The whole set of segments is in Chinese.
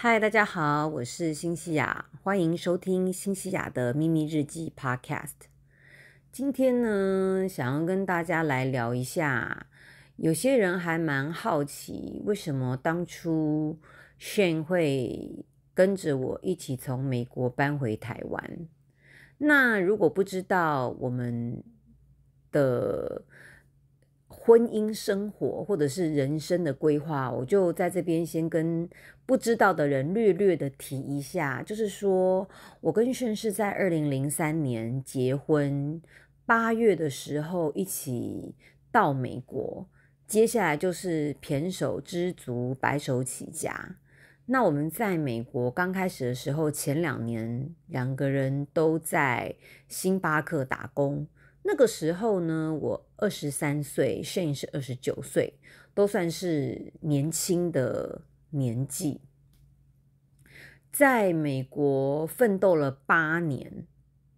嗨，大家好，我是新西雅，欢迎收听新西雅的秘密日记 Podcast。今天呢，想要跟大家来聊一下，有些人还蛮好奇，为什么当初 Shane 会跟着我一起从美国搬回台湾。那如果不知道我们的，婚姻生活，或者是人生的规划，我就在这边先跟不知道的人略略的提一下，就是说，我跟炫是在二零零三年结婚，八月的时候一起到美国，接下来就是胼手胝足，白手起家。那我们在美国刚开始的时候，前两年两个人都在星巴克打工。那个时候呢，我二十三岁，Shane 是二十九岁，都算是年轻的年纪。在美国奋斗了八年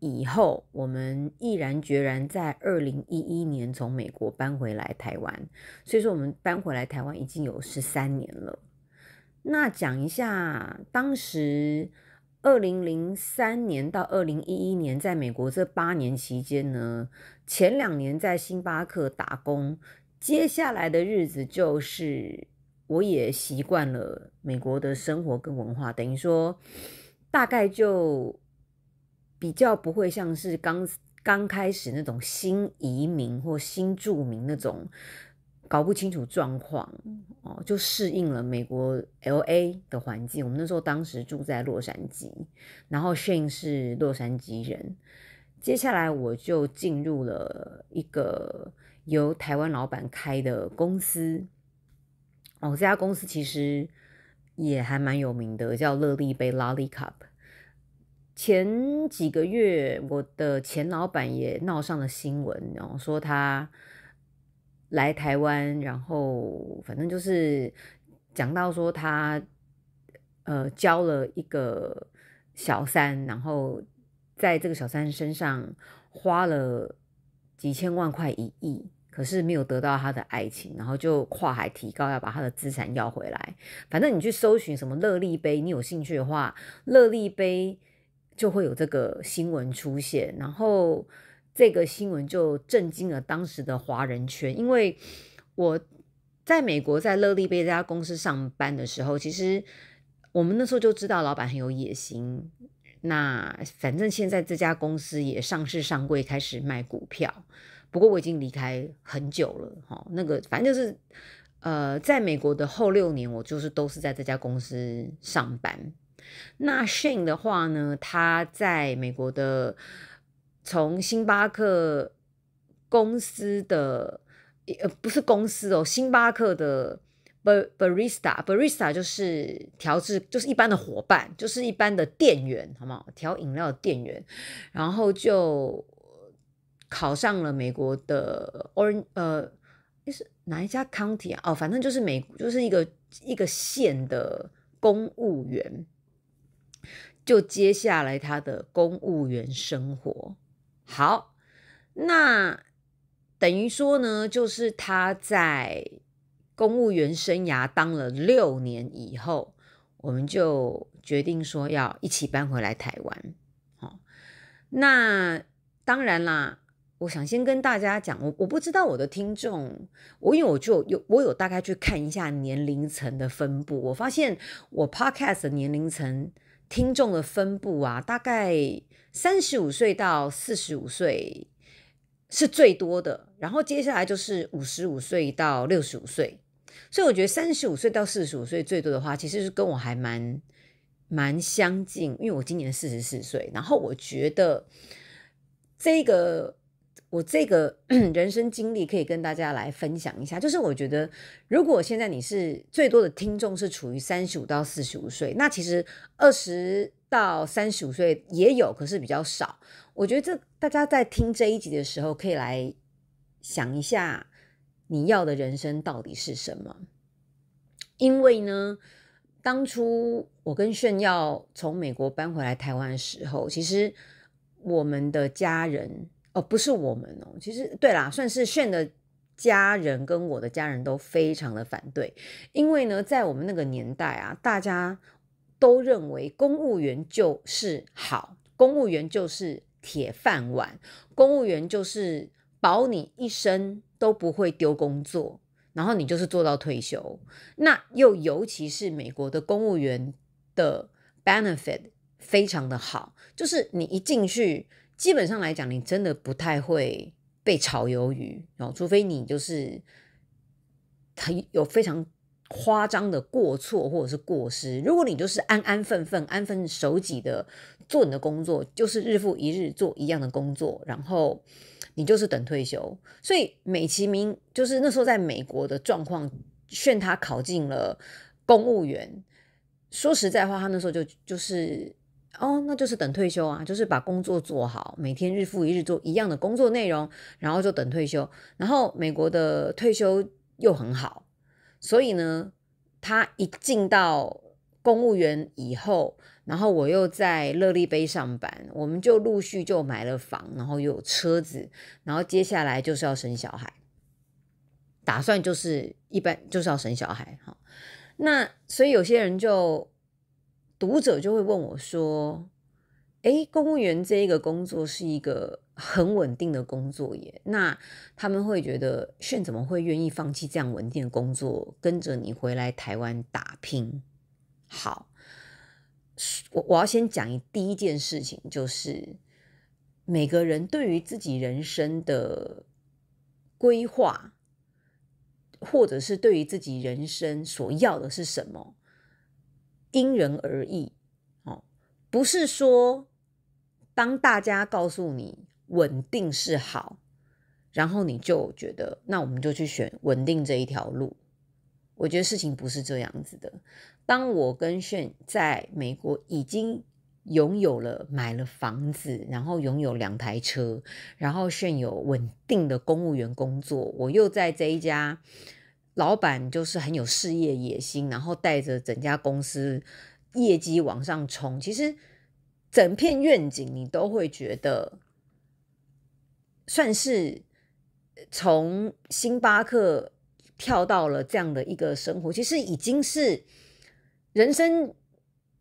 以后，我们毅然决然在二零一一年从美国搬回来台湾。所以说，我们搬回来台湾已经有十三年了。那讲一下当时。二零零三年到二零一一年，在美国这八年期间呢，前两年在星巴克打工，接下来的日子就是我也习惯了美国的生活跟文化，等于说大概就比较不会像是刚刚开始那种新移民或新住民那种。搞不清楚状况，哦，就适应了美国 L A 的环境。我们那时候当时住在洛杉矶，然后 Shane 是洛杉矶人。接下来我就进入了一个由台湾老板开的公司，哦，这家公司其实也还蛮有名的，叫乐利杯 （Lolly Cup）。前几个月我的前老板也闹上了新闻，然后说他。来台湾，然后反正就是讲到说他，呃，交了一个小三，然后在这个小三身上花了几千万块一亿，可是没有得到他的爱情，然后就跨海提高要把他的资产要回来。反正你去搜寻什么乐利杯，你有兴趣的话，乐利杯就会有这个新闻出现，然后。这个新闻就震惊了当时的华人圈，因为我在美国在乐利贝这家公司上班的时候，其实我们那时候就知道老板很有野心。那反正现在这家公司也上市上柜，开始卖股票。不过我已经离开很久了哈，那个反正就是呃，在美国的后六年，我就是都是在这家公司上班。那 Shane 的话呢，他在美国的。从星巴克公司的呃不是公司哦，星巴克的 barista barista 就是调制就是一般的伙伴，就是一般的店员，好不好？调饮料的店员，然后就考上了美国的 or 呃是哪一家 county 啊？哦，反正就是美就是一个一个县的公务员，就接下来他的公务员生活。好，那等于说呢，就是他在公务员生涯当了六年以后，我们就决定说要一起搬回来台湾。哦，那当然啦，我想先跟大家讲，我我不知道我的听众，我因为我就有我有大概去看一下年龄层的分布，我发现我 Podcast 的年龄层。听众的分布啊，大概三十五岁到四十五岁是最多的，然后接下来就是五十五岁到六十五岁。所以我觉得三十五岁到四十五岁最多的话，其实是跟我还蛮蛮相近，因为我今年四十四岁。然后我觉得这个。我这个 人生经历可以跟大家来分享一下，就是我觉得，如果现在你是最多的听众是处于三十五到四十五岁，那其实二十到三十五岁也有，可是比较少。我觉得这大家在听这一集的时候，可以来想一下你要的人生到底是什么？因为呢，当初我跟炫耀从美国搬回来台湾的时候，其实我们的家人。哦，不是我们哦，其实对啦，算是炫的家人跟我的家人都非常的反对，因为呢，在我们那个年代啊，大家都认为公务员就是好，公务员就是铁饭碗，公务员就是保你一生都不会丢工作，然后你就是做到退休。那又尤其是美国的公务员的 benefit 非常的好，就是你一进去。基本上来讲，你真的不太会被炒鱿鱼哦，除非你就是他有非常夸张的过错或者是过失。如果你就是安安分分、安分守己的做你的工作，就是日复一日做一样的工作，然后你就是等退休。所以美其名就是那时候在美国的状况，劝他考进了公务员。说实在话，他那时候就就是。哦，那就是等退休啊，就是把工作做好，每天日复一日做一样的工作内容，然后就等退休。然后美国的退休又很好，所以呢，他一进到公务员以后，然后我又在乐利杯上班，我们就陆续就买了房，然后又有车子，然后接下来就是要生小孩，打算就是一般就是要生小孩哈。那所以有些人就。读者就会问我说：“诶，公务员这一个工作是一个很稳定的工作耶，那他们会觉得炫怎么会愿意放弃这样稳定的工作，跟着你回来台湾打拼？”好，我我要先讲一第一件事情，就是每个人对于自己人生的规划，或者是对于自己人生所要的是什么。因人而异，哦，不是说当大家告诉你稳定是好，然后你就觉得那我们就去选稳定这一条路。我觉得事情不是这样子的。当我跟炫在美国已经拥有了买了房子，然后拥有两台车，然后炫有稳定的公务员工作，我又在这一家。老板就是很有事业野心，然后带着整家公司业绩往上冲。其实整片愿景你都会觉得，算是从星巴克跳到了这样的一个生活。其实已经是人生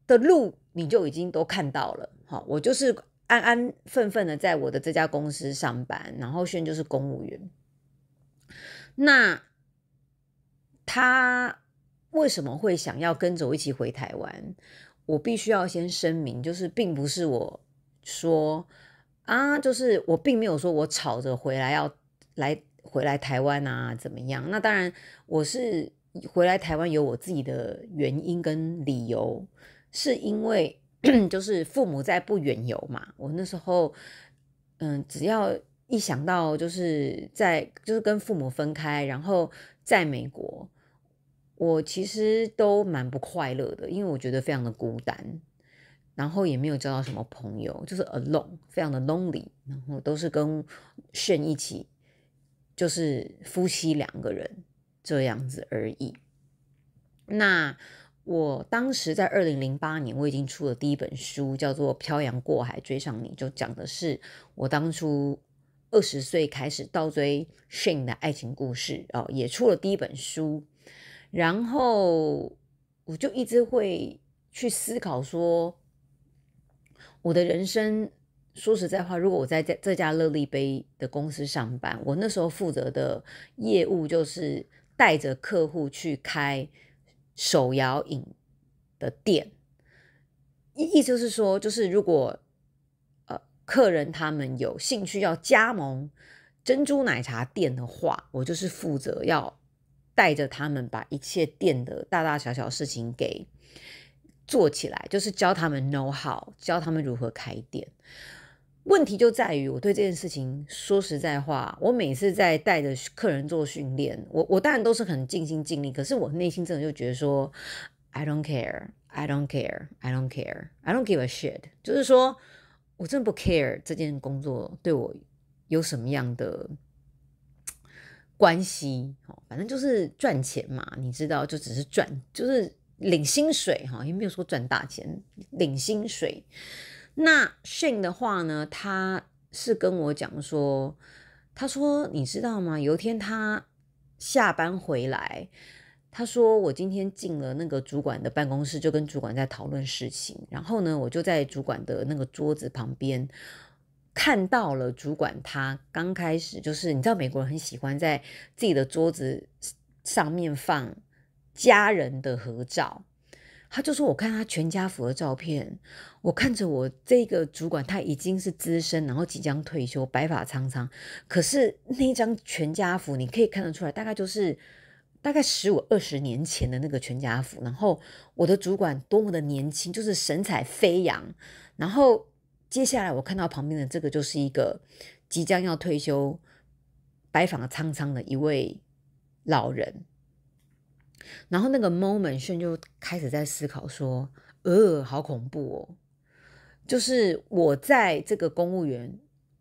的路，你就已经都看到了。好，我就是安安分分的在我的这家公司上班，然后现在就是公务员。那。他为什么会想要跟着我一起回台湾？我必须要先声明，就是并不是我说啊，就是我并没有说我吵着回来要来回来台湾啊，怎么样？那当然，我是回来台湾有我自己的原因跟理由，是因为 就是父母在不远游嘛。我那时候，嗯，只要一想到就是在就是跟父母分开，然后在美国。我其实都蛮不快乐的，因为我觉得非常的孤单，然后也没有交到什么朋友，就是 alone，非常的 lonely，然后都是跟炫一起，就是夫妻两个人这样子而已。那我当时在二零零八年，我已经出了第一本书，叫做《漂洋过海追上你》，就讲的是我当初二十岁开始倒追 s a Sean 的爱情故事哦，也出了第一本书。然后我就一直会去思考说，我的人生说实在话，如果我在这这家乐力杯的公司上班，我那时候负责的业务就是带着客户去开手摇饮的店。意意思是说，就是如果呃客人他们有兴趣要加盟珍珠奶茶店的话，我就是负责要。带着他们把一切店的大大小小事情给做起来，就是教他们 know how，教他们如何开店。问题就在于我对这件事情说实在话，我每次在带着客人做训练，我我当然都是很尽心尽力，可是我内心真的就觉得说，I don't care，I don't care，I don't care，I don't give a shit，就是说我真不 care 这件工作对我有什么样的。关系，反正就是赚钱嘛，你知道，就只是赚，就是领薪水，哈，也没有说赚大钱，领薪水。那 Shane 的话呢，他是跟我讲说，他说，你知道吗？有一天他下班回来，他说，我今天进了那个主管的办公室，就跟主管在讨论事情，然后呢，我就在主管的那个桌子旁边。看到了主管，他刚开始就是你知道美国人很喜欢在自己的桌子上面放家人的合照，他就说：“我看他全家福的照片，我看着我这个主管，他已经是资深，然后即将退休，白发苍苍。可是那一张全家福，你可以看得出来，大概就是大概十五二十年前的那个全家福。然后我的主管多么的年轻，就是神采飞扬，然后。”接下来，我看到旁边的这个就是一个即将要退休、白发苍苍的一位老人。然后那个 moment 瞬就开始在思考说：“呃，好恐怖哦！就是我在这个公务员，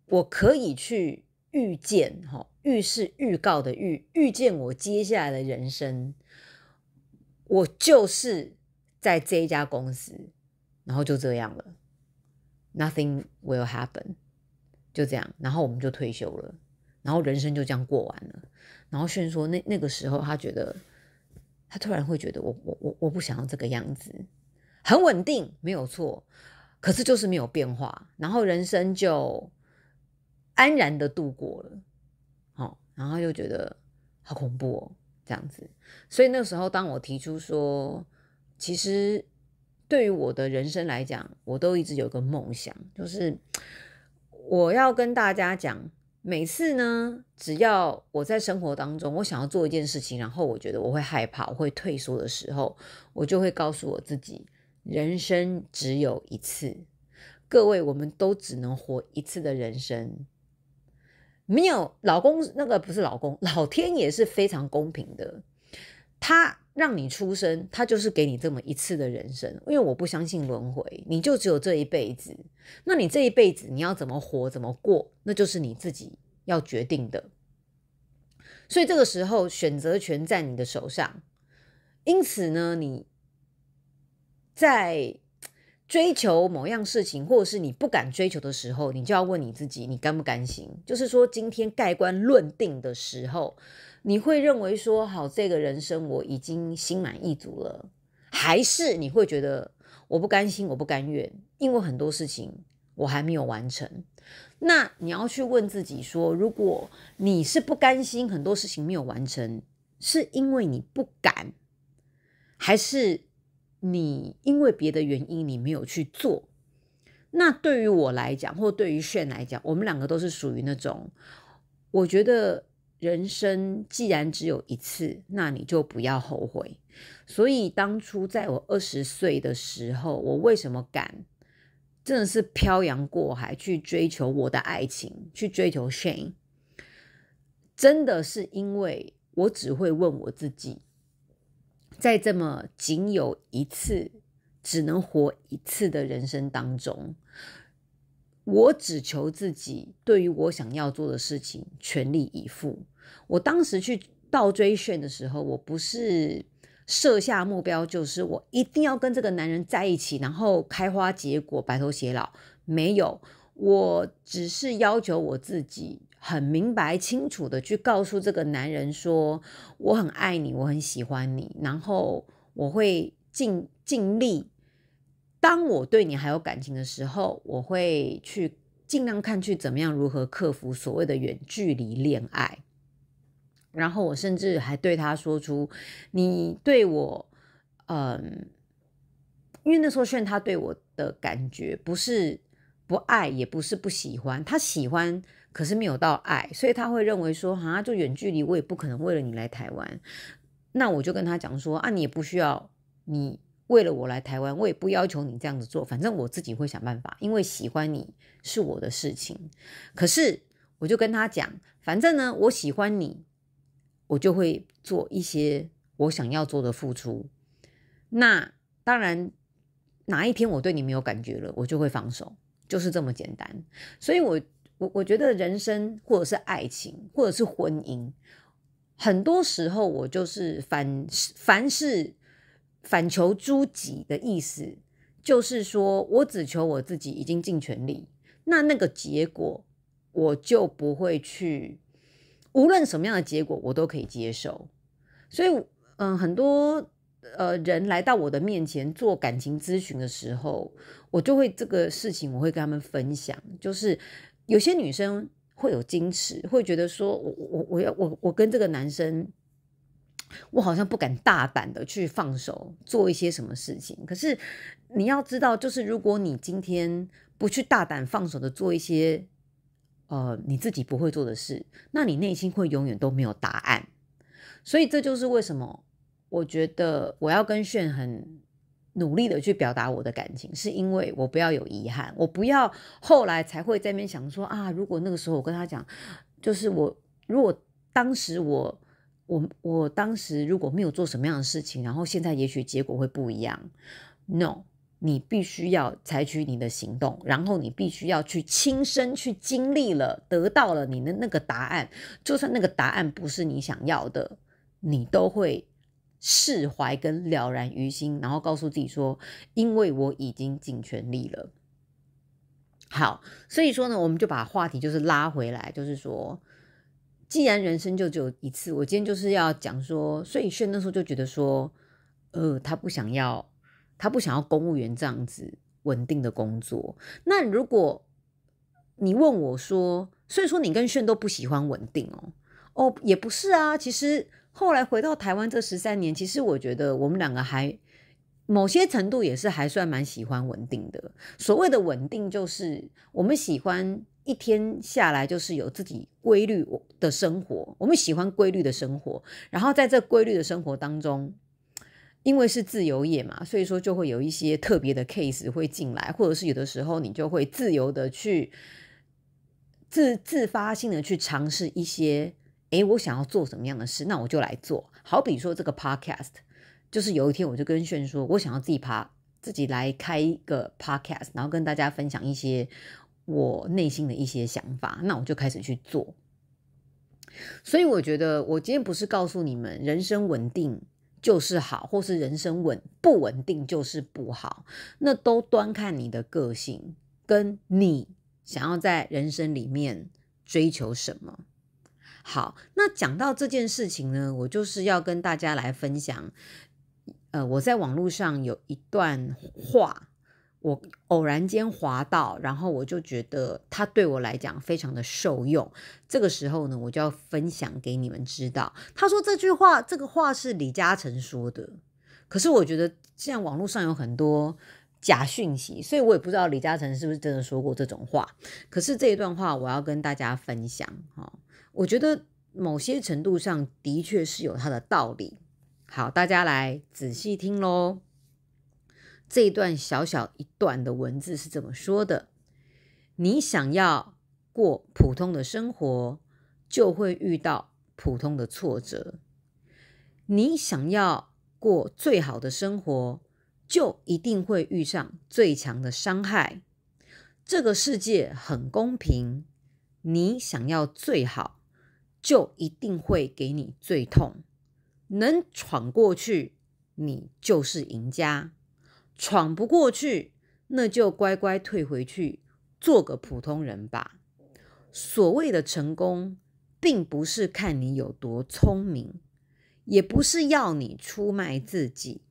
我可以去预见、哈、预示、预告的预预见我接下来的人生。我就是在这一家公司，然后就这样了。” Nothing will happen，就这样，然后我们就退休了，然后人生就这样过完了。然后，炫说那那个时候他觉得，他突然会觉得，我我我我不想要这个样子，很稳定没有错，可是就是没有变化，然后人生就安然的度过了，好，然后就觉得好恐怖哦，这样子。所以那时候，当我提出说，其实。对于我的人生来讲，我都一直有个梦想，就是我要跟大家讲，每次呢，只要我在生活当中，我想要做一件事情，然后我觉得我会害怕，我会退缩的时候，我就会告诉我自己，人生只有一次，各位，我们都只能活一次的人生，没有老公那个不是老公，老天也是非常公平的，他。让你出生，他就是给你这么一次的人生。因为我不相信轮回，你就只有这一辈子。那你这一辈子，你要怎么活、怎么过，那就是你自己要决定的。所以这个时候，选择权在你的手上。因此呢，你在追求某样事情，或者是你不敢追求的时候，你就要问你自己：你甘不甘心？就是说，今天盖棺论定的时候。你会认为说好这个人生我已经心满意足了，还是你会觉得我不甘心我不甘愿，因为很多事情我还没有完成。那你要去问自己说，如果你是不甘心很多事情没有完成，是因为你不敢，还是你因为别的原因你没有去做？那对于我来讲，或对于炫来讲，我们两个都是属于那种，我觉得。人生既然只有一次，那你就不要后悔。所以当初在我二十岁的时候，我为什么敢，真的是漂洋过海去追求我的爱情，去追求 Shane，真的是因为我只会问我自己，在这么仅有一次、只能活一次的人生当中。我只求自己对于我想要做的事情全力以赴。我当时去倒追炫的时候，我不是设下目标，就是我一定要跟这个男人在一起，然后开花结果，白头偕老。没有，我只是要求我自己很明白清楚的去告诉这个男人说，我很爱你，我很喜欢你，然后我会尽尽力。当我对你还有感情的时候，我会去尽量看去怎么样如何克服所谓的远距离恋爱，然后我甚至还对他说出：“你对我，嗯，因为那时候虽然他对我的感觉不是不爱，也不是不喜欢，他喜欢，可是没有到爱，所以他会认为说啊，就远距离我也不可能为了你来台湾。那我就跟他讲说啊，你也不需要你。”为了我来台湾，我也不要求你这样子做，反正我自己会想办法。因为喜欢你是我的事情，可是我就跟他讲，反正呢，我喜欢你，我就会做一些我想要做的付出。那当然，哪一天我对你没有感觉了，我就会放手，就是这么简单。所以，我我我觉得人生，或者是爱情，或者是婚姻，很多时候我就是凡凡事。反求诸己的意思就是说，我只求我自己已经尽全力，那那个结果我就不会去，无论什么样的结果我都可以接受。所以，嗯，很多呃人来到我的面前做感情咨询的时候，我就会这个事情我会跟他们分享，就是有些女生会有矜持，会觉得说我我我要我我跟这个男生。我好像不敢大胆的去放手做一些什么事情。可是你要知道，就是如果你今天不去大胆放手的做一些呃你自己不会做的事，那你内心会永远都没有答案。所以这就是为什么我觉得我要跟炫很努力的去表达我的感情，是因为我不要有遗憾，我不要后来才会在那边想说啊，如果那个时候我跟他讲，就是我如果当时我。我我当时如果没有做什么样的事情，然后现在也许结果会不一样。No，你必须要采取你的行动，然后你必须要去亲身去经历了，得到了你的那个答案，就算那个答案不是你想要的，你都会释怀跟了然于心，然后告诉自己说：因为我已经尽全力了。好，所以说呢，我们就把话题就是拉回来，就是说。既然人生就只有一次，我今天就是要讲说，所以炫那时候就觉得说，呃，他不想要，他不想要公务员这样子稳定的工作。那如果你问我说，所以说你跟炫都不喜欢稳定哦？哦，也不是啊，其实后来回到台湾这十三年，其实我觉得我们两个还某些程度也是还算蛮喜欢稳定的。所谓的稳定，就是我们喜欢。一天下来就是有自己规律，的生活，我们喜欢规律的生活。然后在这规律的生活当中，因为是自由业嘛，所以说就会有一些特别的 case 会进来，或者是有的时候你就会自由的去自自发性的去尝试一些，诶，我想要做什么样的事，那我就来做。好比说这个 podcast，就是有一天我就跟炫说，我想要自己爬，自己来开一个 podcast，然后跟大家分享一些。我内心的一些想法，那我就开始去做。所以我觉得，我今天不是告诉你们，人生稳定就是好，或是人生稳不稳定就是不好，那都端看你的个性，跟你想要在人生里面追求什么。好，那讲到这件事情呢，我就是要跟大家来分享，呃，我在网络上有一段话。我偶然间滑到，然后我就觉得它对我来讲非常的受用。这个时候呢，我就要分享给你们知道。他说这句话，这个话是李嘉诚说的。可是我觉得现在网络上有很多假讯息，所以我也不知道李嘉诚是不是真的说过这种话。可是这一段话我要跟大家分享哈，我觉得某些程度上的确是有他的道理。好，大家来仔细听喽。这段小小一段的文字是怎么说的？你想要过普通的生活，就会遇到普通的挫折；你想要过最好的生活，就一定会遇上最强的伤害。这个世界很公平，你想要最好，就一定会给你最痛。能闯过去，你就是赢家。闯不过去，那就乖乖退回去，做个普通人吧。所谓的成功，并不是看你有多聪明，也不是要你出卖自己，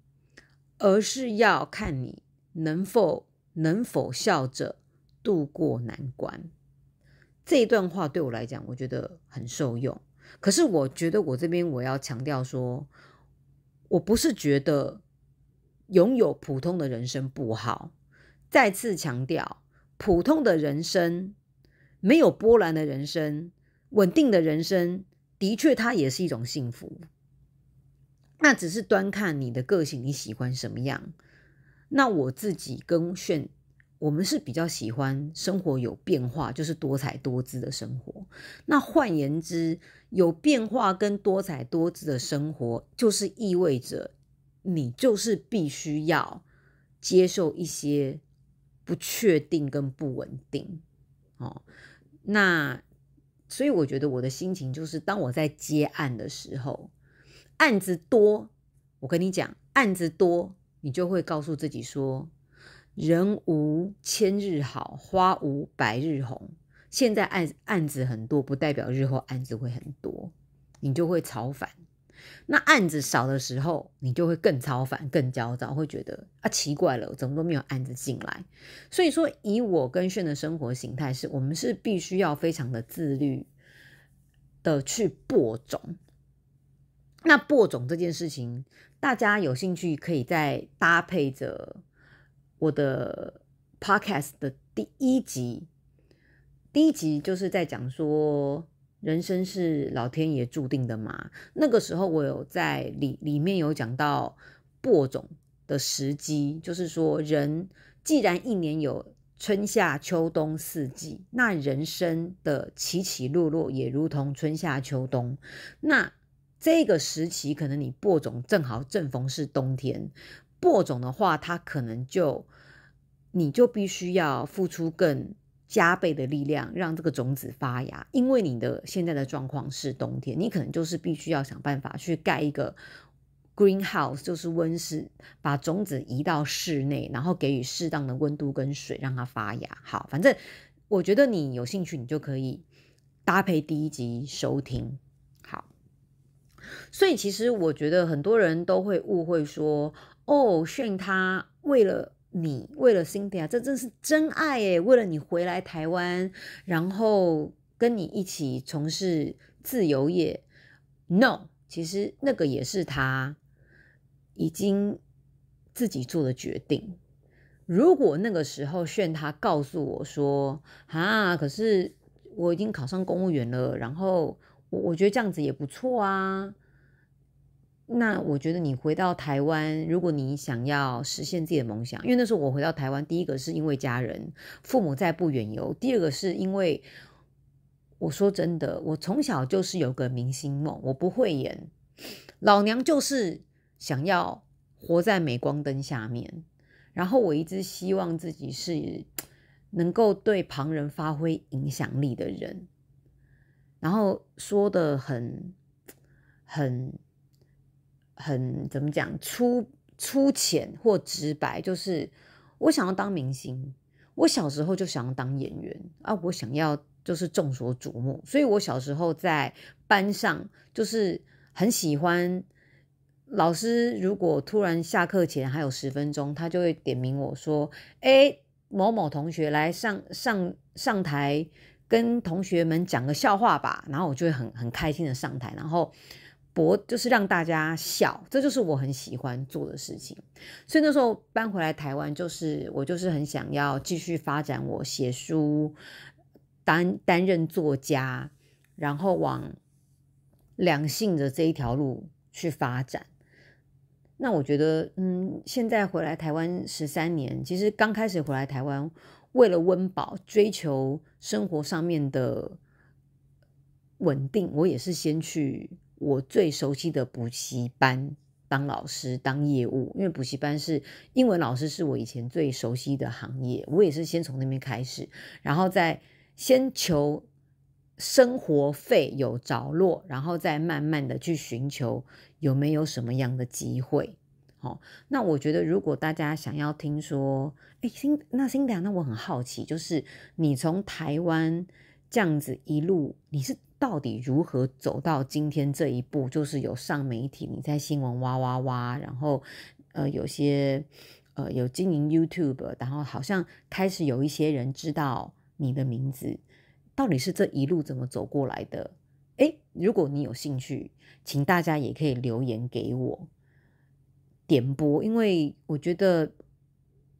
而是要看你能否能否笑着度过难关。这一段话对我来讲，我觉得很受用。可是，我觉得我这边我要强调说，我不是觉得。拥有普通的人生不好。再次强调，普通的人生没有波澜的人生，稳定的人生的确它也是一种幸福。那只是端看你的个性，你喜欢什么样。那我自己跟炫，我们是比较喜欢生活有变化，就是多彩多姿的生活。那换言之，有变化跟多彩多姿的生活，就是意味着。你就是必须要接受一些不确定跟不稳定哦。那所以我觉得我的心情就是，当我在接案的时候，案子多，我跟你讲，案子多，你就会告诉自己说：“人无千日好，花无百日红。”现在案案子很多，不代表日后案子会很多，你就会超反。那案子少的时候，你就会更超烦、更焦躁，会觉得啊奇怪了，怎么都没有案子进来？所以说，以我跟炫的生活形态，是我们是必须要非常的自律的去播种。那播种这件事情，大家有兴趣可以再搭配着我的 podcast 的第一集，第一集就是在讲说。人生是老天爷注定的嘛？那个时候我有在里里面有讲到播种的时机，就是说人既然一年有春夏秋冬四季，那人生的起起落落也如同春夏秋冬。那这个时期可能你播种正好正逢是冬天，播种的话，它可能就你就必须要付出更。加倍的力量让这个种子发芽，因为你的现在的状况是冬天，你可能就是必须要想办法去盖一个 greenhouse，就是温室，把种子移到室内，然后给予适当的温度跟水让它发芽。好，反正我觉得你有兴趣，你就可以搭配第一集收听。好，所以其实我觉得很多人都会误会说，哦，炫他为了。你为了 Cindy 啊，这真是真爱耶！为了你回来台湾，然后跟你一起从事自由业，No，其实那个也是他已经自己做的决定。如果那个时候炫他告诉我说啊，可是我已经考上公务员了，然后我我觉得这样子也不错啊。那我觉得你回到台湾，如果你想要实现自己的梦想，因为那时候我回到台湾，第一个是因为家人，父母在不远游；第二个是因为，我说真的，我从小就是有个明星梦，我不会演，老娘就是想要活在镁光灯下面。然后我一直希望自己是能够对旁人发挥影响力的人，然后说的很，很。很怎么讲，粗粗浅或直白，就是我想要当明星。我小时候就想要当演员啊，我想要就是众所瞩目。所以我小时候在班上，就是很喜欢老师。如果突然下课前还有十分钟，他就会点名我说：“哎，某某同学来上上上台跟同学们讲个笑话吧。”然后我就会很很开心的上台，然后。博就是让大家笑，这就是我很喜欢做的事情。所以那时候搬回来台湾，就是我就是很想要继续发展我写书、担担任作家，然后往两性的这一条路去发展。那我觉得，嗯，现在回来台湾十三年，其实刚开始回来台湾，为了温饱，追求生活上面的稳定，我也是先去。我最熟悉的补习班当老师当业务，因为补习班是英文老师是我以前最熟悉的行业，我也是先从那边开始，然后再先求生活费有着落，然后再慢慢的去寻求有没有什么样的机会。好，那我觉得如果大家想要听说，哎，新那新达，那我很好奇，就是你从台湾这样子一路，你是。到底如何走到今天这一步？就是有上媒体，你在新闻哇哇哇，然后，呃，有些呃有经营 YouTube，然后好像开始有一些人知道你的名字。到底是这一路怎么走过来的？哎，如果你有兴趣，请大家也可以留言给我点播，因为我觉得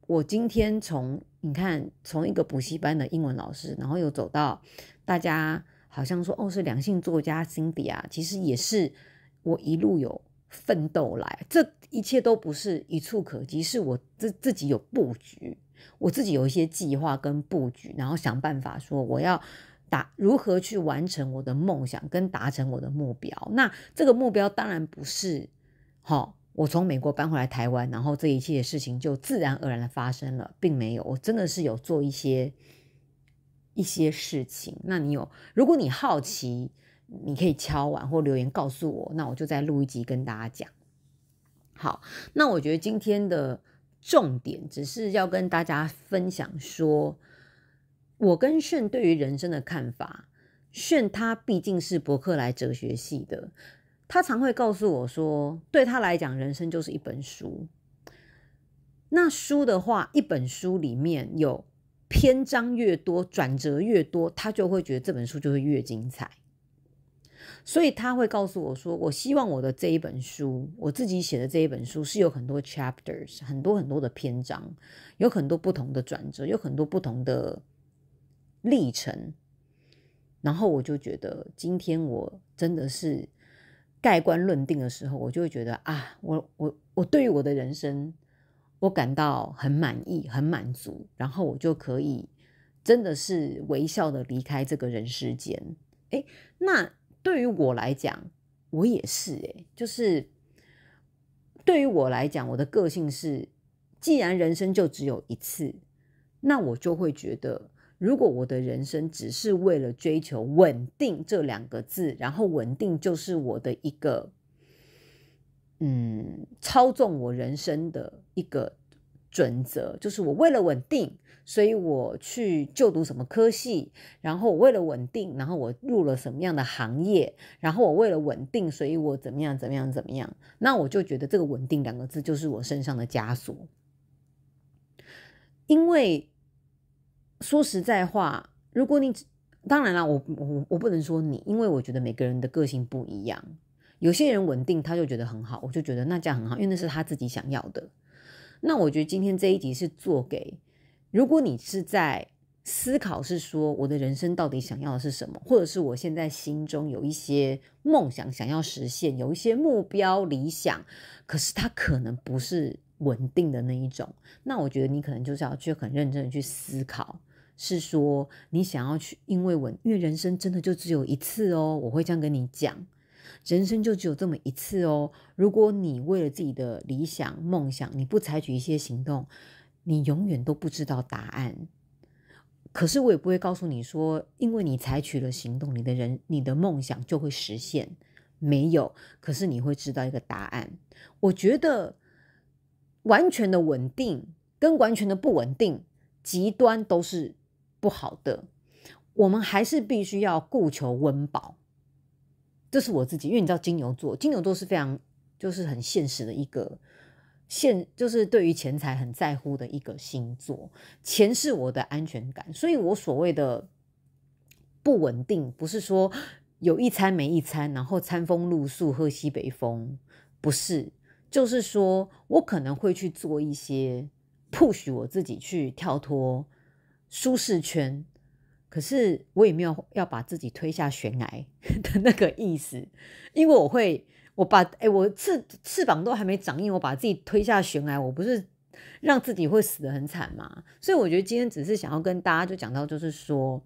我今天从你看从一个补习班的英文老师，然后又走到大家。好像说哦，是良性作家辛迪亚，其实也是我一路有奋斗来，这一切都不是一触可及，是我自自己有布局，我自己有一些计划跟布局，然后想办法说我要达如何去完成我的梦想跟达成我的目标。那这个目标当然不是好，我从美国搬回来台湾，然后这一切的事情就自然而然的发生了，并没有，我真的是有做一些。一些事情，那你有？如果你好奇，你可以敲完或留言告诉我，那我就再录一集跟大家讲。好，那我觉得今天的重点只是要跟大家分享说，我跟炫对于人生的看法。炫他毕竟是伯克莱哲学系的，他常会告诉我说，对他来讲，人生就是一本书。那书的话，一本书里面有。篇章越多，转折越多，他就会觉得这本书就会越精彩。所以他会告诉我说：“我希望我的这一本书，我自己写的这一本书是有很多 chapters，很多很多的篇章，有很多不同的转折，有很多不同的历程。”然后我就觉得，今天我真的是盖棺论定的时候，我就会觉得啊，我我我对于我的人生。我感到很满意、很满足，然后我就可以真的是微笑的离开这个人世间。哎，那对于我来讲，我也是哎，就是对于我来讲，我的个性是，既然人生就只有一次，那我就会觉得，如果我的人生只是为了追求稳定这两个字，然后稳定就是我的一个。嗯，操纵我人生的一个准则，就是我为了稳定，所以我去就读什么科系，然后我为了稳定，然后我入了什么样的行业，然后我为了稳定，所以我怎么样怎么样怎么样，那我就觉得这个“稳定”两个字就是我身上的枷锁。因为说实在话，如果你当然了，我我我不能说你，因为我觉得每个人的个性不一样。有些人稳定，他就觉得很好，我就觉得那这样很好，因为那是他自己想要的。那我觉得今天这一集是做给，如果你是在思考，是说我的人生到底想要的是什么，或者是我现在心中有一些梦想想要实现，有一些目标理想，可是它可能不是稳定的那一种。那我觉得你可能就是要去很认真的去思考，是说你想要去因为稳，因为人生真的就只有一次哦，我会这样跟你讲。人生就只有这么一次哦！如果你为了自己的理想梦想，你不采取一些行动，你永远都不知道答案。可是我也不会告诉你说，因为你采取了行动，你的人你的梦想就会实现。没有，可是你会知道一个答案。我觉得完全的稳定跟完全的不稳定，极端都是不好的。我们还是必须要顾求温饱。这是我自己，因为你知道金牛座，金牛座是非常就是很现实的一个现，就是对于钱财很在乎的一个星座。钱是我的安全感，所以我所谓的不稳定，不是说有一餐没一餐，然后餐风露宿喝西北风，不是，就是说我可能会去做一些 push 我自己去跳脱舒适圈。可是我也没有要把自己推下悬崖 的那个意思，因为我会，我把，哎，我翅翅膀都还没长硬，我把自己推下悬崖，我不是让自己会死得很惨吗？所以我觉得今天只是想要跟大家就讲到，就是说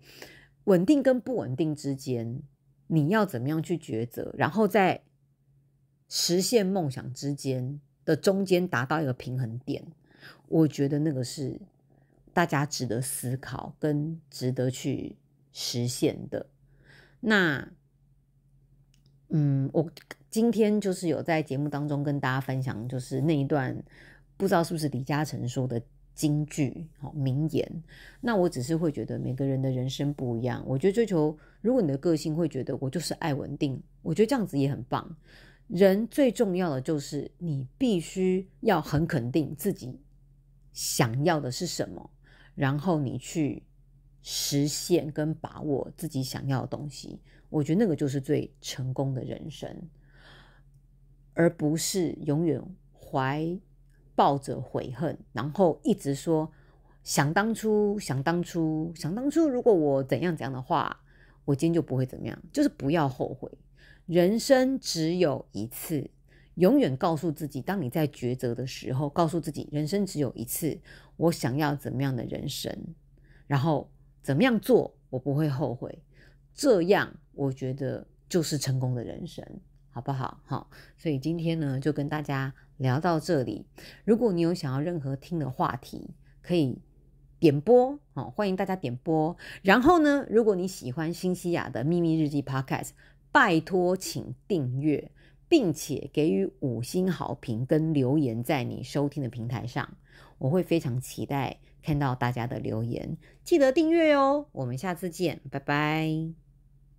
稳定跟不稳定之间，你要怎么样去抉择，然后在实现梦想之间的中间达到一个平衡点，我觉得那个是。大家值得思考跟值得去实现的，那，嗯，我今天就是有在节目当中跟大家分享，就是那一段不知道是不是李嘉诚说的金句好名言。那我只是会觉得每个人的人生不一样，我觉得追求，如果你的个性会觉得我就是爱稳定，我觉得这样子也很棒。人最重要的就是你必须要很肯定自己想要的是什么。然后你去实现跟把握自己想要的东西，我觉得那个就是最成功的人生，而不是永远怀抱着悔恨，然后一直说想当初，想当初，想当初，如果我怎样怎样的话，我今天就不会怎么样，就是不要后悔，人生只有一次。永远告诉自己，当你在抉择的时候，告诉自己，人生只有一次，我想要怎么样的人生，然后怎么样做，我不会后悔。这样，我觉得就是成功的人生，好不好？好，所以今天呢，就跟大家聊到这里。如果你有想要任何听的话题，可以点播哦，欢迎大家点播。然后呢，如果你喜欢新西亚的秘密日记 Podcast，拜托请订阅。并且给予五星好评跟留言，在你收听的平台上，我会非常期待看到大家的留言。记得订阅哦，我们下次见，拜拜。